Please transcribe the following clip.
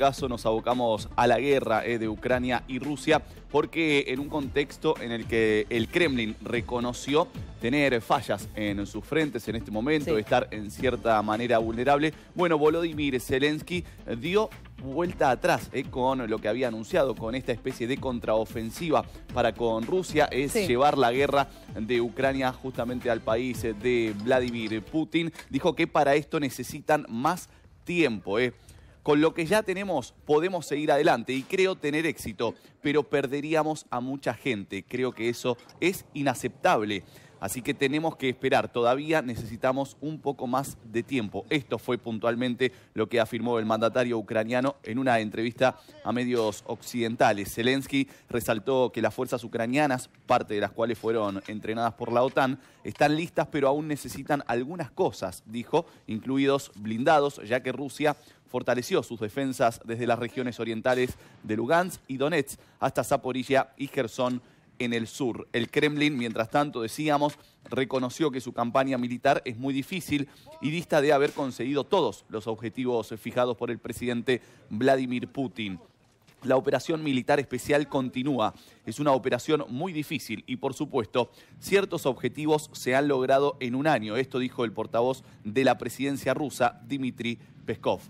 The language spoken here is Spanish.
caso nos abocamos a la guerra eh, de Ucrania y Rusia, porque en un contexto en el que el Kremlin reconoció tener fallas en sus frentes en este momento, estar en cierta manera vulnerable, bueno, Volodymyr Zelensky dio vuelta atrás eh, con lo que había anunciado, con esta especie de contraofensiva para con Rusia, es llevar la guerra de Ucrania justamente al país eh, de Vladimir Putin. Dijo que para esto necesitan más tiempo. Con lo que ya tenemos podemos seguir adelante y creo tener éxito, pero perderíamos a mucha gente. Creo que eso es inaceptable. Así que tenemos que esperar, todavía necesitamos un poco más de tiempo. Esto fue puntualmente lo que afirmó el mandatario ucraniano en una entrevista a medios occidentales. Zelensky resaltó que las fuerzas ucranianas, parte de las cuales fueron entrenadas por la OTAN, están listas pero aún necesitan algunas cosas, dijo, incluidos blindados, ya que Rusia fortaleció sus defensas desde las regiones orientales de Lugansk y Donetsk hasta Zaporizhia y Gerson en el sur. El Kremlin, mientras tanto, decíamos, reconoció que su campaña militar es muy difícil y dista de haber conseguido todos los objetivos fijados por el presidente Vladimir Putin. La operación militar especial continúa. Es una operación muy difícil y, por supuesto, ciertos objetivos se han logrado en un año. Esto dijo el portavoz de la presidencia rusa, Dmitry Peskov.